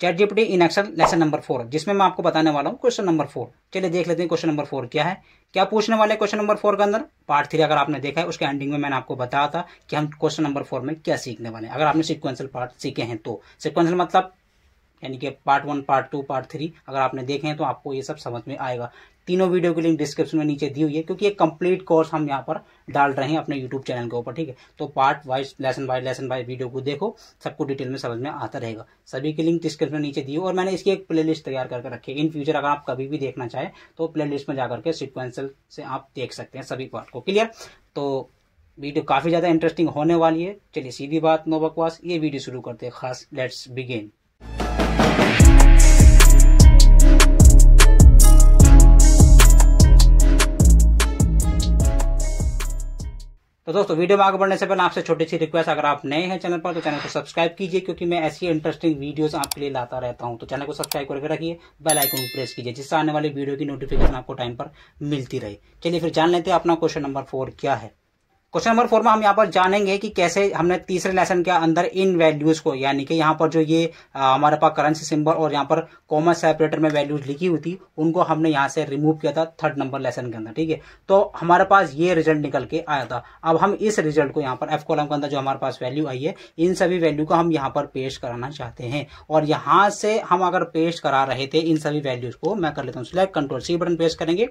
chat ChatGPT in action lesson number four जिसमें मैं आपको बताने वाला हूँ क्वेश्चन नंबर फोर चलिए देख लेते हैं क्वेश्चन नंबर फोर क्या है क्या पूछने वाले क्वेश्चन नंबर फोर के अंदर पार्ट थ्री अगर आपने देखा है उसके एंडिंग में मैंने आपको बताया था कि हम क्वेश्चन नंबर फोर में क्या सीखने वाले हैं अगर आपने सिक्वेंसल पार्ट सीखे हैं तो सिक्वेंसल मतलब यानी कि part one part two part three अगर आपने देखे हैं तो आपको ये सब समझ में आएगा तीनों वीडियो की लिंक डिस्क्रिप्शन में नीचे दी हुई है क्योंकि एक कंप्लीट कोर्स हम यहाँ पर डाल रहे हैं अपने यूट्यूब चैनल के ऊपर ठीक है तो part wise lesson by lesson by video को देखो सबको डिटेल में समझ में आता रहेगा सभी की लिंक डिस्क्रिप्शन में नीचे दी और मैंने इसकी एक प्ले तैयार करके रखी है इन फ्यूचर अगर आप कभी भी देखना चाहें तो प्ले में जाकर के सिक्वेंसल से आप देख सकते हैं सभी पार्ट को क्लियर तो वीडियो काफ़ी ज़्यादा इंटरेस्टिंग होने वाली है चलिए सीधी बात नो बकवास ये वीडियो शुरू करते हैं खास लेट्स बिगेन तो दोस्तों वीडियो में आगे बढ़ने से पहले आपसे छोटी सी रिक्वेस्ट अगर आप नए हैं चैनल पर तो चैनल को सब्सक्राइब कीजिए क्योंकि मैं ऐसी इंटरेस्टिंग वीडियोस आपके लिए लाता रहता हूं तो चैनल को सब्सक्राइब करके रखिए बेल आइकन प्रेस कीजिए जिससे आने वाली वीडियो की नोटिफिकेशन आपको टाइम पर मिलती रहे चलिए फिर जान लेते हैं अपना क्वेश्चन नंबर फोर क्या है क्वेश्चन नंबर फोर में हम यहाँ पर जानेंगे कि कैसे हमने तीसरे लेसन के अंदर इन वैल्यूज को यानी कि यहाँ पर जो ये हमारे पास करेंसी सिंबल और यहाँ पर कॉमन सेपरेटर में वैल्यूज लिखी हुई थी उनको हमने यहाँ से रिमूव किया था थर्ड नंबर लेसन के अंदर ठीक है तो हमारे पास ये रिजल्ट निकल के आया था अब हम इस रिजल्ट को यहाँ पर एफ कॉलम के अंदर जो हमारे पास वैल्यू आई है इन सभी वैल्यू को हम यहाँ पर पेश कराना चाहते हैं और यहाँ से हम अगर पेश करा रहे थे इन सभी वैल्यूज को मैं कर लेता हूँ सिलेक्ट कंट्रोल सी बटन पेश करेंगे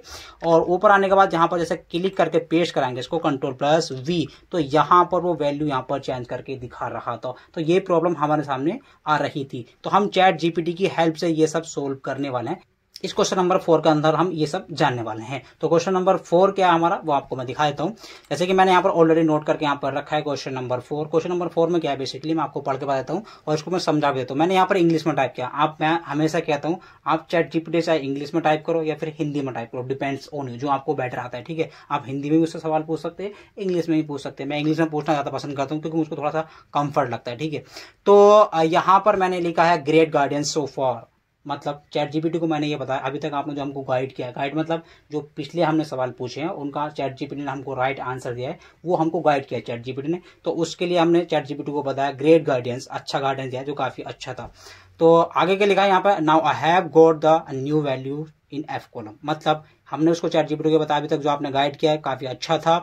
और ऊपर आने के बाद यहाँ पर जैसे क्लिक करके पेश कराएंगे इसको कंट्रोल प्लस वी तो यहाँ पर वो वैल्यू यहाँ पर चेंज करके दिखा रहा था तो ये प्रॉब्लम हमारे सामने आ रही थी तो हम चैट जीपीटी की हेल्प से ये सब सोल्व करने वाले हैं इस क्वेश्चन नंबर फोर के अंदर हम ये सब जानने वाले हैं तो क्वेश्चन नंबर फोर क्या हमारा वो आपको मैं दिखा देता हूँ जैसे कि मैंने यहाँ पर ऑलरेडी नोट करके यहाँ पर रखा है question number four question number four में क्या है बेसिकली मैं आपको पढ़ के बता देता हूँ और इसको मैं समझा देता हूँ मैंने यहाँ पर इंग्लिश में टाइप किया आप मैं हमेशा कहता हूँ आप चैट जीपीटी चाहे इंग्लिश में टाइप करो या फिर हिंदी में टाइप करो डिपेंड्स ऑन यू जो आपको बेटर आता है ठीक है आप हिंदी में भी उससे सवाल पूछ सकते हैं इंग्लिश में भी पूछ सकते हैं मैं इंग्लिश में पूछना ज़्यादा पसंद करता हूँ क्योंकि मुझको थोड़ा सा कंफर्ट लगता है ठीक है तो यहाँ पर मैंने लिखा है ग्रेट गार्डियन सो फॉर मतलब चैट जीपीटी को मैंने ये बताया अभी तक आपने जो हमको गाइड किया गाइड मतलब जो पिछले हमने सवाल पूछे हैं उनका चैट जीपीटी ने हमको राइट आंसर दिया है वो हमको गाइड किया चैट जीपीटी ने तो उसके लिए हमने चैट जीपीटी को बताया ग्रेट गाइडेंस अच्छा गाइडेंस दिया जो काफ़ी अच्छा था तो आगे के लिखा है यहाँ पर now I have got the new value in F column मतलब हमने उसको चैट जीपीटी को बताया अभी तक जो आपने गाइड किया है काफ़ी अच्छा था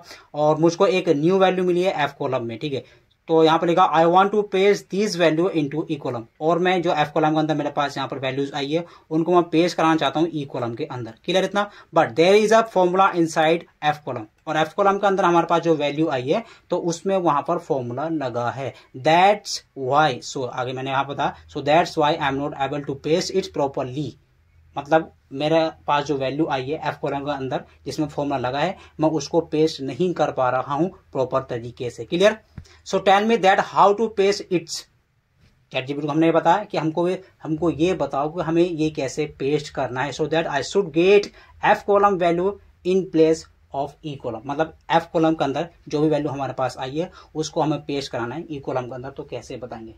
और मुझको एक न्यू वैल्यू मिली है एफ कॉलम में ठीक है तो यहाँ पर लिखा I want to paste these value into E column और मैं जो एफ कॉलम के अंदर मेरे पास यहाँ पर वैल्यूज आई है उनको मैं पेश कराना चाहता हूँ ई e कॉलम के अंदर क्लियर इतना but there is a formula inside F column और एफ कॉलम के अंदर हमारे पास जो वैल्यू आई है तो उसमें वहां पर फॉर्मूला लगा है दैट्स वाई सो आगे मैंने यहाँ बताया so that's why I am not able to paste its properly मतलब मेरे पास जो वैल्यू आई है एफ कॉलम के अंदर जिसमें फॉर्मूला लगा है मैं उसको पेस्ट नहीं कर पा रहा हूं प्रॉपर तरीके से clear so tell me that how to paste its chat GP को हमने बताया कि हमको हमको ये बताओ कि हमें ये कैसे पेस्ट करना है so that I should get F column value in place of E column मतलब एफ कॉलम के अंदर जो भी वैल्यू हमारे पास आई है उसको हमें पेस्ट कराना है ई e कॉलम के अंदर तो कैसे बताएंगे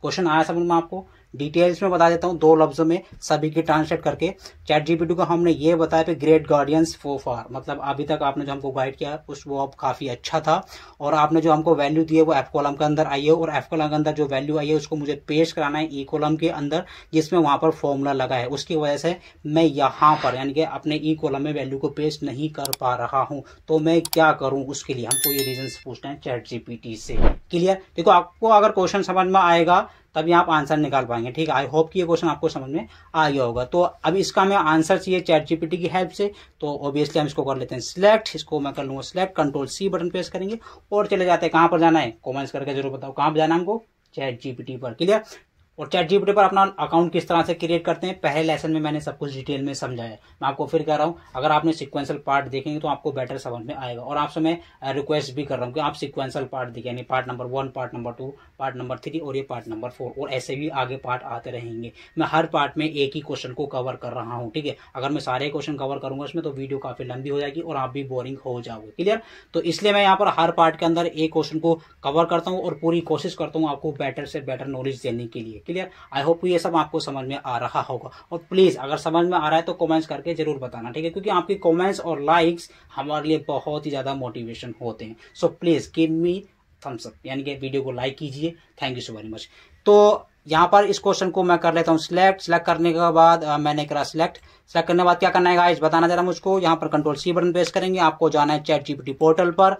क्वेश्चन आया समझ में आपको डिटेल्स में बता देता हूँ दो लफ्जों में सभी की ट्रांसलेट करके चैट जीपीटी को हमने ये बताया कि ग्रेट गार्डियंस फो फार मतलब अभी तक आपने जो हमको गाइड किया उस वो अब काफ़ी अच्छा था और आपने जो हमको वैल्यू दी है वो एफ कॉलम के अंदर आई है और एफ कॉलम के अंदर जो वैल्यू आई है उसको मुझे पेश कराना है ई e कॉलम के अंदर जिसमें वहां पर फॉर्मूला लगा है उसकी वजह से मैं यहाँ पर यानी कि अपने ई e कॉलम में वैल्यू को पेश नहीं कर पा रहा हूँ तो मैं क्या करूँ उसके लिए हमको ये रीजन पूछना है चैट जीपीटी से क्लियर देखो आपको अगर क्वेश्चन समझ में आएगा तभी आप आंसर निकाल पाएंगे ठीक है आई होप कि ये क्वेश्चन आपको समझ में आ गया होगा तो अब इसका मैं आंसर चाहिए चैट जीपीटी की हेल्प से तो ऑब्वियसली हम इसको कर लेते हैं सिलेक्ट इसको मैं कर लूंगा select control C button press करेंगे और चले जाते हैं कहाँ पर जाना है कॉमेंट्स करके जरूर बताओ कहाँ पर जाना हमको चैट जीपीटी पर क्लियर और चैट जीपीटी पर अपना अकाउंट किस तरह से क्रिएट करते हैं पहले लेसन में मैंने सब कुछ डिटेल में समझाया मैं आपको फिर कह रहा हूँ अगर आपने सिक्वेंसल पार्ट देखेंगे तो आपको बेटर समझ में आएगा और आपसे मैं रिक्वेस्ट भी कर रहा हूँ कि आप सिक्वेंसल पार्ट देखें यानी part number one part number two part number three और ये पार्ट नंबर फोर और ऐसे भी आगे पार्ट आते रहेंगे मैं हर पार्ट में एक ही क्वेश्चन को कवर कर रहा हूँ ठीक है अगर मैं सारे क्वेश्चन कवर करूंगा उसमें तो वीडियो काफी लंबी हो जाएगी और आप भी बोरिंग हो जाओगे क्लियर तो इसलिए मैं यहाँ पर हर पार्ट के अंदर एक क्वेश्चन को कवर करता हूँ और पूरी कोशिश करता हूँ आपको बेटर से बेटर नॉलेज देने के लिए क्लियर आई होप ये सब आपको समझ में आ रहा होगा और प्लीज़ अगर समझ में आ रहा है तो कॉमेंट्स करके जरूर बताना ठीक है क्योंकि आपके कॉमेंट्स और लाइक्स हमारे लिए बहुत ही ज़्यादा मोटिवेशन होते हैं so please give me thumbs up यानी कि वीडियो को लाइक कीजिए thank you so very much तो यहाँ पर इस क्वेश्चन को मैं कर लेता हूँ सिलेक्ट सिलेक्ट करने के बाद मैंने करा सिलेक्ट सेलेक्ट करने के बाद क्या करना है गाइस बताना जरा मुझको यहाँ पर कंट्रोल सी बटन पेश करेंगे आपको जाना है चैट जीपीटी पोर्टल पर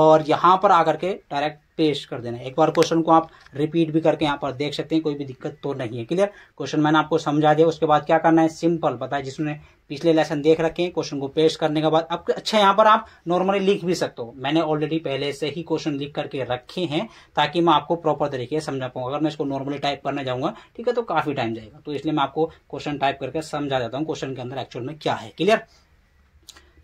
और यहाँ पर आकर के डायरेक्ट पेश कर देना है एक बार क्वेश्चन को आप रिपीट भी करके यहाँ पर देख सकते हैं कोई भी दिक्कत तो नहीं है क्लियर क्वेश्चन मैंने आपको समझा दिया उसके बाद क्या करना है सिंपल बताया जिसने पिछले लेसन देख रखे हैं क्वेश्चन को पेस्ट करने के बाद अब अच्छा यहाँ पर आप नॉर्मली लिख भी सकते हो मैंने ऑलरेडी पहले से ही क्वेश्चन लिख करके रखे हैं ताकि मैं आपको प्रॉपर तरीके से समझा पाऊंगा अगर मैं इसको नॉर्मली टाइप करने जाऊंगा ठीक है तो काफी टाइम जाएगा तो इसलिए मैं आपको क्वेश्चन टाइप करके समझा देता हूँ क्वेश्चन के अंदर एक्चुअल में क्या है क्लियर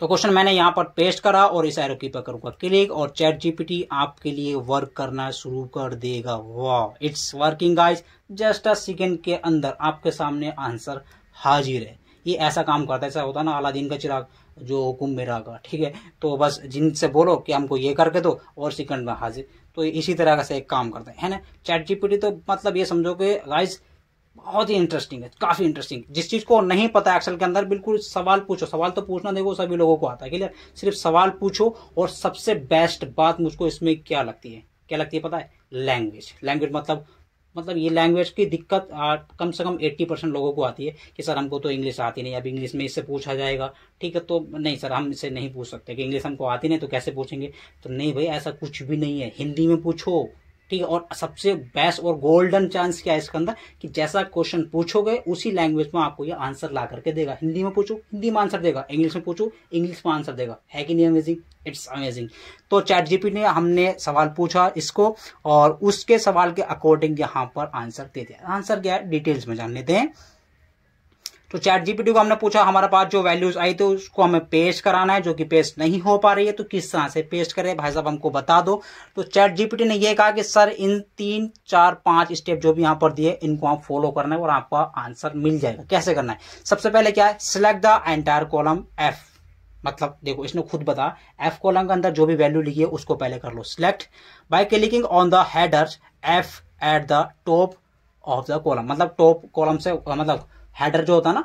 तो क्वेश्चन मैंने यहाँ पर पेस्ट करा और इस एरोकी की पर करूंगा क्लिक और चैट जीपीटी आपके लिए वर्क करना शुरू कर देगा वाह it's working guys just a second के अंदर आपके सामने आंसर हाजिर है ये ऐसा काम करता है ऐसा होता है ना अलादीन का चिराग जो कुंभ मेरा का ठीक है तो बस जिनसे बोलो कि हमको ये करके दो और सेकंड में हाजिर तो इसी तरह से एक काम करता है है ना चैट जीपीटी तो मतलब ये समझो कि गाइस बहुत ही इंटरेस्टिंग है काफी इंटरेस्टिंग जिस चीज को नहीं पता है एक्सल के अंदर बिल्कुल सवाल पूछो सवाल तो पूछना देखो सभी लोगों को आता है क्लियर सिर्फ सवाल पूछो और सबसे बेस्ट बात मुझको इसमें क्या लगती है क्या लगती है पता है लैंग्वेज लैंग्वेज मतलब मतलब ये लैंग्वेज की दिक्कत आ, कम से कम 80 परसेंट लोगों को आती है कि सर हमको तो इंग्लिश आती नहीं अब इंग्लिश में इससे पूछा जाएगा ठीक है तो नहीं सर हम इसे नहीं पूछ सकते कि इंग्लिश हमको आती नहीं तो कैसे पूछेंगे तो नहीं भाई ऐसा कुछ भी नहीं है हिंदी में पूछो ठीक है और सबसे बेस्ट और गोल्डन चांस क्या है इसके अंदर कि जैसा क्वेश्चन पूछोगे उसी लैंग्वेज में आपको ये आंसर ला करके देगा हिंदी में पूछो हिंदी में आंसर देगा इंग्लिश में पूछो इंग्लिश में आंसर देगा है कि नहीं अमेजिंग इट्स अमेजिंग तो चैट जीपी ने हमने सवाल पूछा इसको और उसके सवाल के अकॉर्डिंग यहाँ पर आंसर दे दिया आंसर क्या है डिटेल्स में जान लेते हैं तो चैट जीपीटी को हमने पूछा हमारे पास जो वैल्यूज आई तो उसको हमें पेश कराना है जो कि पेश नहीं हो पा रही है तो किस तरह से पेश करें भाई साहब हमको बता दो तो चैट जीपीटी ने यह कहा कि सर इन तीन चार पांच स्टेप जो भी यहाँ पर दिए इनको आप फॉलो करना है और आपका आंसर मिल जाएगा कैसे करना है सबसे पहले क्या है select the entire column F मतलब देखो इसने खुद बता एफ कॉलम के अंदर जो भी वैल्यू लिखी है उसको पहले कर लो select by clicking on the headers F at the top of the column मतलब टॉप कॉलम से मतलब हैडर जो होता है ना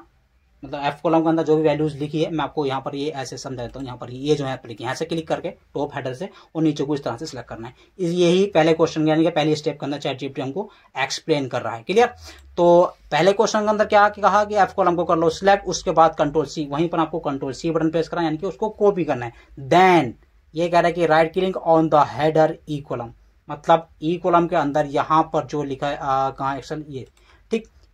मतलब एफ कॉलम के अंदर जो भी वैल्यूज लिखी है मैं आपको यहाँ पर ये ऐसे समझा देता हूँ यहाँ पर ये जो है लिखी यहाँ से क्लिक करके टॉप हेडर से और नीचे को इस तरह से सिलेक्ट करना है यही पहले क्वेश्चन यानी कि पहले स्टेप के अंदर चैट जीपी हमको एक्सप्लेन कर रहा है क्लियर तो पहले क्वेश्चन के अंदर क्या कहा कि एफ कॉलम को कर लो सिलेक्ट उसके बाद कंट्रोल सी वहीं पर आपको कंट्रोल सी बटन प्रेस करना यानी कि उसको कॉपी करना है देन ये कह रहा है कि right click on the header E column मतलब ई e कॉलम के अंदर यहां पर जो लिखा है कहा एक्शन ये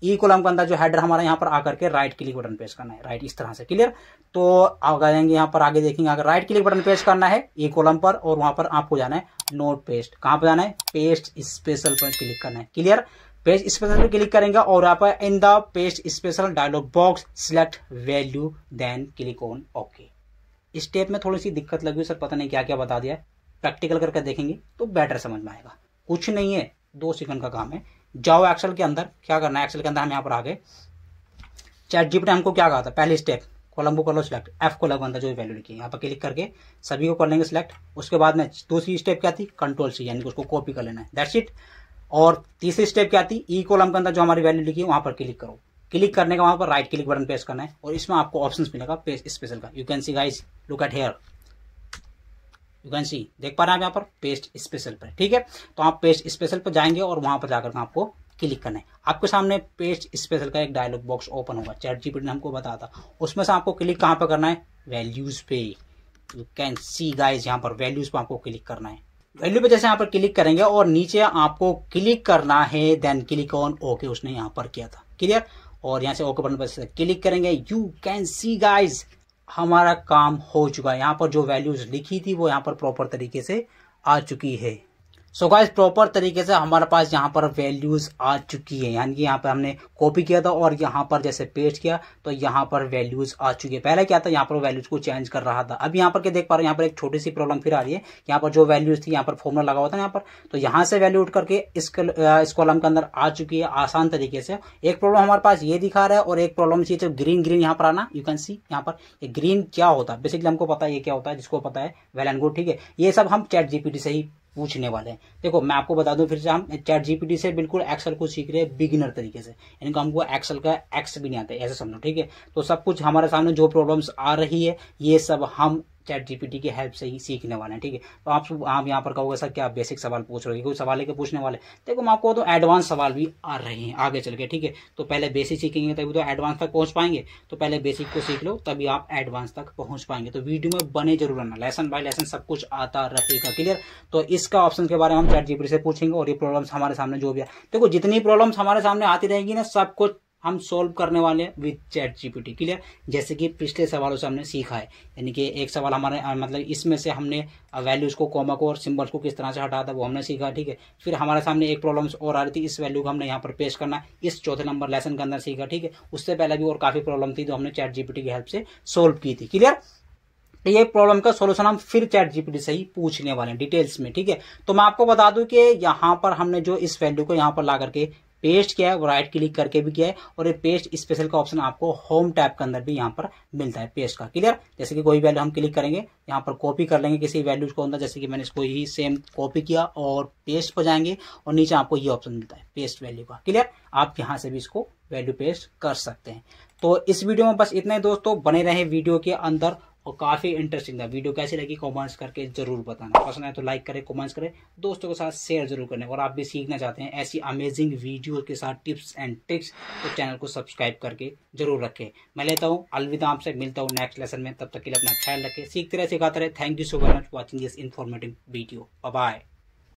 ई कॉलम के अंदर जो हेडर हमारा यहाँ पर आकर के राइट क्लिक बटन पेश करना है राइट इस तरह से क्लियर तो आप जाएंगे यहाँ पर आगे देखेंगे अगर राइट क्लिक बटन पेश करना है ई कॉलम पर और वहां पर आपको जाना है नोट पेस्ट कहाँ पर जाना है पेस्ट स्पेशल पर क्लिक करना है क्लियर पेस्ट स्पेशल पर क्लिक करेंगे और यहाँ पर in the paste special dialog box select value then click on okay step में थोड़ी सी दिक्कत लगी सर पता नहीं क्या क्या बता दिया प्रैक्टिकल करके देखेंगे तो बेटर समझ में आएगा कुछ नहीं है दो सेकंड का काम है जाओ एक्सेल के अंदर क्या करना है एक्सेल के अंदर हम यहाँ पर आ गए चैट जीपी ने हमको क्या कहा था पहले स्टेप कॉलम को कर लो सिलेक्ट एफ को लगवा अंदर जो भी वैल्यू लिखी है यहाँ पर क्लिक करके सभी को कर लेंगे सिलेक्ट उसके बाद में दूसरी स्टेप क्या थी कंट्रोल सी यानी कि उसको कॉपी कर लेना है दैट्स इट और तीसरी स्टेप क्या थी ई e कॉलम के अंदर जो हमारी वैल्यू लिखी है वहाँ पर क्लिक करो क्लिक करने का वहाँ पर राइट क्लिक बटन प्रेस करना है और इसमें आपको ऑप्शन मिलेगा स्पेशल का you can see guys look at here you can see देख पा रहे हैं आप यहाँ पर पेस्ट स्पेशल पर ठीक है तो आप पेस्ट स्पेशल पर जाएंगे और वहां पर जाकर आपको क्लिक करना है आपके सामने पेस्ट स्पेशल का एक डायलॉग बॉक्स ओपन होगा चैट जीपीटी ने हमको बताया था उसमें से आपको क्लिक कहाँ पर करना है वैल्यूज पे यू कैन सी गाइज यहाँ पर वैल्यूज पर आपको क्लिक करना है वैल्यू पे जैसे यहाँ पर क्लिक करेंगे और नीचे आपको क्लिक करना है देन क्लिक ऑन ओके उसने यहाँ पर किया था क्लियर और यहाँ से ओके बटन पर क्लिक करेंगे यू कैन सी गाइज हमारा काम हो चुका है यहाँ पर जो वैल्यूज लिखी थी वो यहाँ पर प्रॉपर तरीके से आ चुकी है सो so प्रॉपर तरीके से हमारे पास यहाँ पर वैल्यूज आ चुकी है यानी कि यहाँ पर हमने कॉपी किया था और यहाँ पर जैसे पेस्ट किया तो यहाँ पर वैल्यूज आ चुकी है पहले क्या था यहाँ पर वैल्यूज को चेंज कर रहा था अब यहाँ पर क्या देख पा रहे हैं यहाँ पर एक छोटी सी प्रॉब्लम फिर आ रही है यहाँ पर जो वैल्यूज थी यहाँ पर फॉर्मुला लगा हुआ था यहाँ पर तो यहाँ से वैल्यू उठ करके इस कॉलम के अंदर आ चुकी है आसान तरीके से एक प्रॉब्लम हमारे पास ये दिखा रहा है और एक प्रॉब्लम चाहिए जो ग्रीन ग्रीन यहाँ पर आना यू कैन सी यहाँ पर ग्रीन क्या होता है बेसिकली हमको पता है ये क्या होता है जिसको पता है वेल एंड गुड ठीक है ये सब हम चैट जीपीटी से ही पूछने वाले हैं देखो मैं आपको बता दूं फिर से हम चैट जीपीटी से बिल्कुल एक्सेल को सीख रहे हैं बिगिनर तरीके से यानी कि हमको एक्सेल का एक्स भी नहीं आता ऐसे समझो ठीक है तो सब कुछ हमारे सामने जो प्रॉब्लम्स आ रही है ये सब हम चैट जीपीटी की हेल्प से ही सीखने वाले हैं ठीक है तो आप आप यहाँ पर कहोगे सर क्या बेसिक सवाल पूछ रहे हो कोई सवाल है पूछने वाले देखो मैं आपको तो एडवांस सवाल भी आ रहे हैं आगे चल के ठीक है तो पहले बेसिक सीखेंगे तभी तो एडवांस तक पहुँच पाएंगे तो पहले बेसिक को सीख लो तभी आप एडवांस तक पहुँच पाएंगे तो वीडियो में बने जरूर रहना लेसन बाय लेसन सब कुछ आता रहेगा क्लियर तो इसका ऑप्शन के बारे में हम चैट जीपीटी से पूछेंगे और ये प्रॉब्लम्स हमारे सामने जो भी है देखो जितनी प्रॉब्लम्स हमारे सामने आती रहेगी ना सब कुछ हम सॉल्व करने वाले हैं विद चैट जीपीटी क्लियर जैसे कि पिछले सवालों से हमने सीखा है यानी कि एक सवाल हमारे मतलब इसमें से हमने वैल्यूज़ को कॉमा को और सिम्बल्स को किस तरह से हटाया था वो हमने सीखा ठीक है फिर हमारे सामने एक प्रॉब्लम्स और आ रही थी इस वैल्यू को हमने यहाँ पर पेश करना इस चौथे नंबर लेसन के अंदर सीखा ठीक है उससे पहले भी और काफ़ी प्रॉब्लम थी जो हमने चैट जीपीटी की हेल्प से सोल्व की थी क्लियर तो ये प्रॉब्लम का सोल्यूशन हम फिर चैट जीपीटी से ही पूछने वाले हैं डिटेल्स में ठीक है तो मैं आपको बता दूं कि यहां पर हमने जो इस वैल्यू को यहाँ पर ला करके पेस्ट किया है वो राइट क्लिक करके भी किया है और ये पेस्ट स्पेशल का ऑप्शन आपको होम टैप के अंदर भी यहाँ पर मिलता है पेस्ट का क्लियर जैसे कि कोई वैल्यू हम क्लिक करेंगे यहाँ पर कॉपी कर लेंगे किसी वैल्यूज को अंदर जैसे कि मैंने इसको ही सेम कॉपी किया और पेस्ट पर जाएंगे और नीचे आपको ये ऑप्शन मिलता है पेस्ट वैल्यू का क्लियर आप यहाँ से भी इसको वैल्यू पेस्ट कर सकते हैं तो इस वीडियो में बस इतना ही दोस्तों बने रहे वीडियो के अंदर और काफ़ी इंटरेस्टिंग था वीडियो कैसी लगी कॉमेंट्स करके ज़रूर बताना पसंद आए तो लाइक करें कॉमेंट्स करें दोस्तों के साथ शेयर जरूर करें और आप भी सीखना चाहते हैं ऐसी अमेजिंग वीडियो के साथ टिप्स एंड ट्रिक्स तो चैनल को सब्सक्राइब करके जरूर रखें मैं लेता हूँ अलविदा आपसे मिलता हूँ नेक्स्ट लेसन में तब तक के लिए अपना ख्याल रखें सीखते रहे सिखाते रहे thank you so very much watching this informative video bye